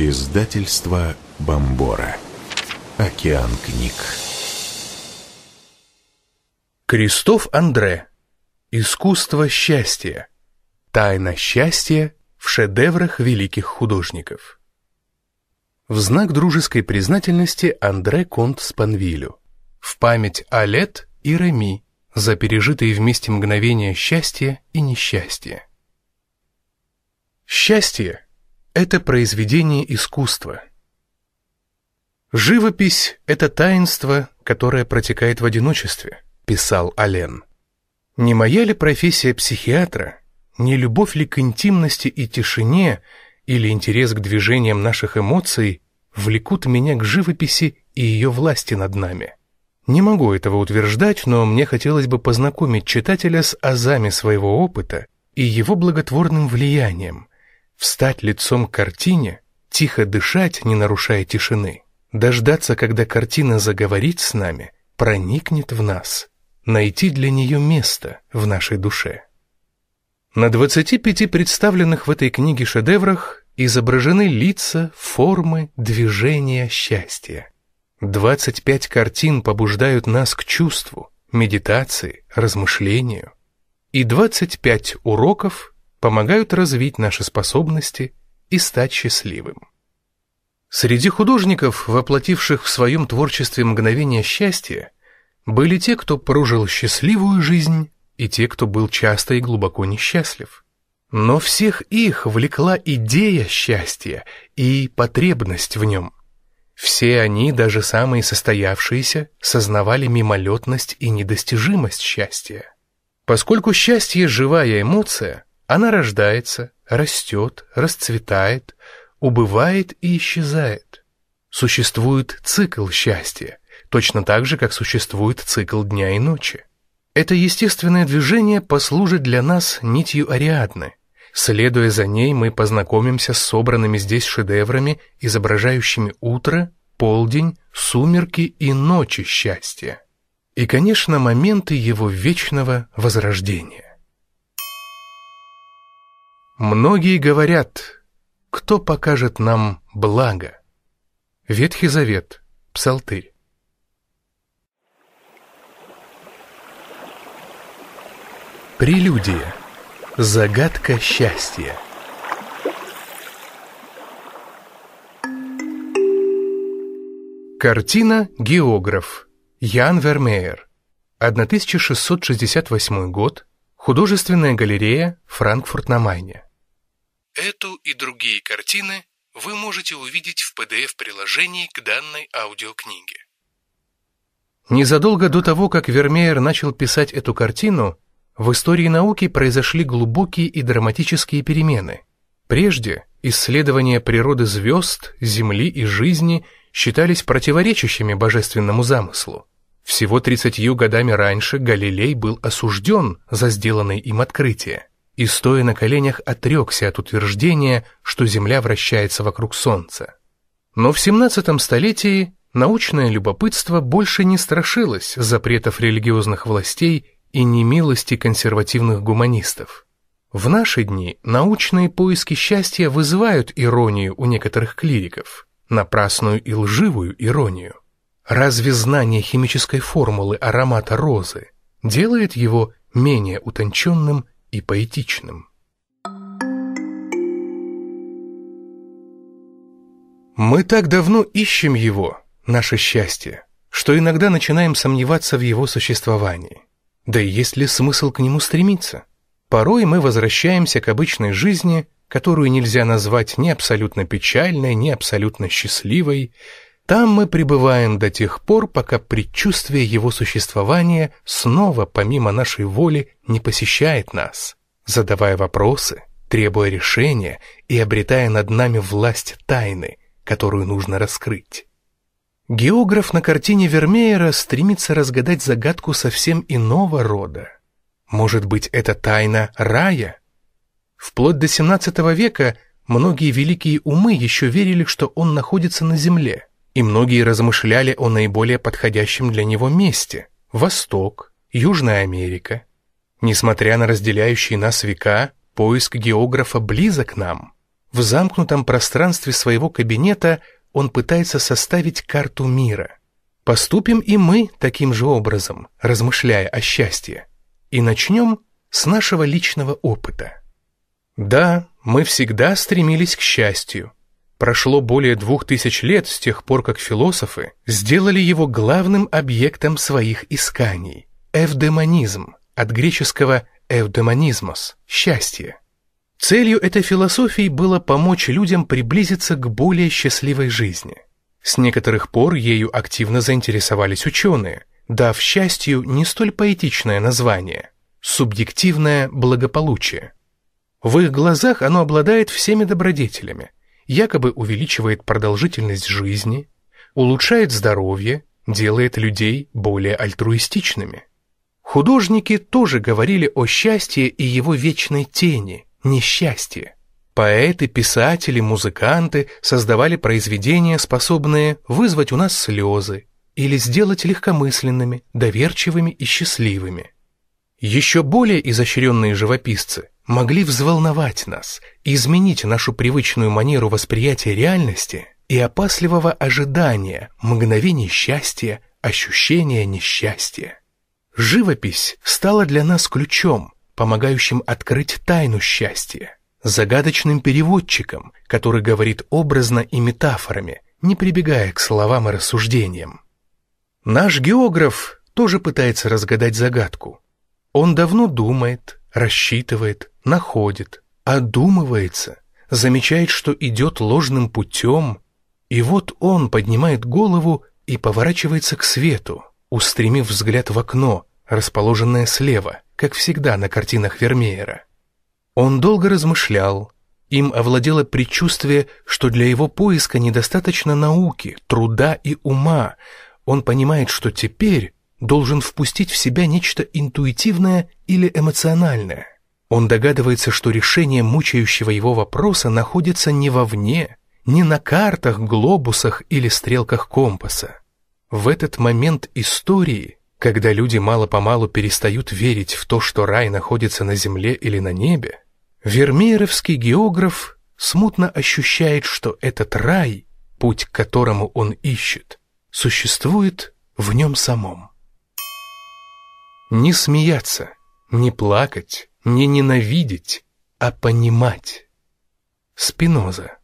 Издательство Бомбора. Океан книг. Крестов Андре. Искусство счастья. Тайна счастья в шедеврах великих художников. В знак дружеской признательности Андре Конт Спанвилю. В память Алет и Реми за пережитые вместе мгновения счастья и несчастья. Счастье это произведение искусства. «Живопись — это таинство, которое протекает в одиночестве», — писал Ален. «Не моя ли профессия психиатра, не любовь ли к интимности и тишине или интерес к движениям наших эмоций влекут меня к живописи и ее власти над нами?» Не могу этого утверждать, но мне хотелось бы познакомить читателя с азами своего опыта и его благотворным влиянием, Встать лицом к картине, тихо дышать, не нарушая тишины, дождаться, когда картина заговорит с нами, проникнет в нас, найти для нее место в нашей душе. На 25 представленных в этой книге шедеврах изображены лица, формы, движения счастья. 25 картин побуждают нас к чувству, медитации, размышлению. И 25 уроков помогают развить наши способности и стать счастливым. Среди художников, воплотивших в своем творчестве мгновение счастья, были те, кто прожил счастливую жизнь, и те, кто был часто и глубоко несчастлив. Но всех их влекла идея счастья и потребность в нем. Все они, даже самые состоявшиеся, сознавали мимолетность и недостижимость счастья. Поскольку счастье – живая эмоция – она рождается, растет, расцветает, убывает и исчезает. Существует цикл счастья, точно так же, как существует цикл дня и ночи. Это естественное движение послужит для нас нитью Ариадны. Следуя за ней, мы познакомимся с собранными здесь шедеврами, изображающими утро, полдень, сумерки и ночи счастья. И, конечно, моменты его вечного возрождения. Многие говорят, кто покажет нам благо? Ветхий Завет, Псалтырь. Прелюдия. Загадка счастья. Картина «Географ» Ян Вермеер, 1668 год, художественная галерея Франкфурт на Майне. Эту и другие картины вы можете увидеть в PDF-приложении к данной аудиокниге. Незадолго до того, как Вермеер начал писать эту картину, в истории науки произошли глубокие и драматические перемены. Прежде исследования природы звезд, Земли и жизни считались противоречащими божественному замыслу. Всего 30 годами раньше Галилей был осужден за сделанные им открытия и, стоя на коленях, отрекся от утверждения, что Земля вращается вокруг Солнца. Но в 17 столетии научное любопытство больше не страшилось запретов религиозных властей и немилости консервативных гуманистов. В наши дни научные поиски счастья вызывают иронию у некоторых клириков, напрасную и лживую иронию. Разве знание химической формулы аромата розы делает его менее утонченным и поэтичным. Мы так давно ищем его, наше счастье, что иногда начинаем сомневаться в его существовании. Да и есть ли смысл к нему стремиться? Порой мы возвращаемся к обычной жизни, которую нельзя назвать ни абсолютно печальной, ни абсолютно счастливой, там мы пребываем до тех пор, пока предчувствие его существования снова, помимо нашей воли, не посещает нас, задавая вопросы, требуя решения и обретая над нами власть тайны, которую нужно раскрыть. Географ на картине Вермеера стремится разгадать загадку совсем иного рода. Может быть, это тайна рая? Вплоть до XVII века многие великие умы еще верили, что он находится на земле – и многие размышляли о наиболее подходящем для него месте – Восток, Южная Америка. Несмотря на разделяющие нас века, поиск географа близок к нам. В замкнутом пространстве своего кабинета он пытается составить карту мира. Поступим и мы таким же образом, размышляя о счастье. И начнем с нашего личного опыта. Да, мы всегда стремились к счастью – Прошло более двух тысяч лет с тех пор, как философы сделали его главным объектом своих исканий. Эвдемонизм, от греческого эвдемонизмос – счастье. Целью этой философии было помочь людям приблизиться к более счастливой жизни. С некоторых пор ею активно заинтересовались ученые, дав счастью не столь поэтичное название – субъективное благополучие. В их глазах оно обладает всеми добродетелями – якобы увеличивает продолжительность жизни, улучшает здоровье, делает людей более альтруистичными. Художники тоже говорили о счастье и его вечной тени, несчастье. Поэты, писатели, музыканты создавали произведения, способные вызвать у нас слезы или сделать легкомысленными, доверчивыми и счастливыми. Еще более изощренные живописцы могли взволновать нас изменить нашу привычную манеру восприятия реальности и опасливого ожидания мгновений счастья, ощущения несчастья. Живопись стала для нас ключом, помогающим открыть тайну счастья, загадочным переводчиком, который говорит образно и метафорами, не прибегая к словам и рассуждениям. Наш географ тоже пытается разгадать загадку. Он давно думает, рассчитывает, находит, одумывается, замечает, что идет ложным путем, и вот он поднимает голову и поворачивается к свету, устремив взгляд в окно, расположенное слева, как всегда на картинах Вермеера. Он долго размышлял, им овладело предчувствие, что для его поиска недостаточно науки, труда и ума. Он понимает, что теперь должен впустить в себя нечто интуитивное или эмоциональное. Он догадывается, что решение мучающего его вопроса находится не вовне, не на картах, глобусах или стрелках компаса. В этот момент истории, когда люди мало-помалу перестают верить в то, что рай находится на земле или на небе, вермееровский географ смутно ощущает, что этот рай, путь к которому он ищет, существует в нем самом. Не смеяться, не плакать, не ненавидеть, а понимать. Спиноза.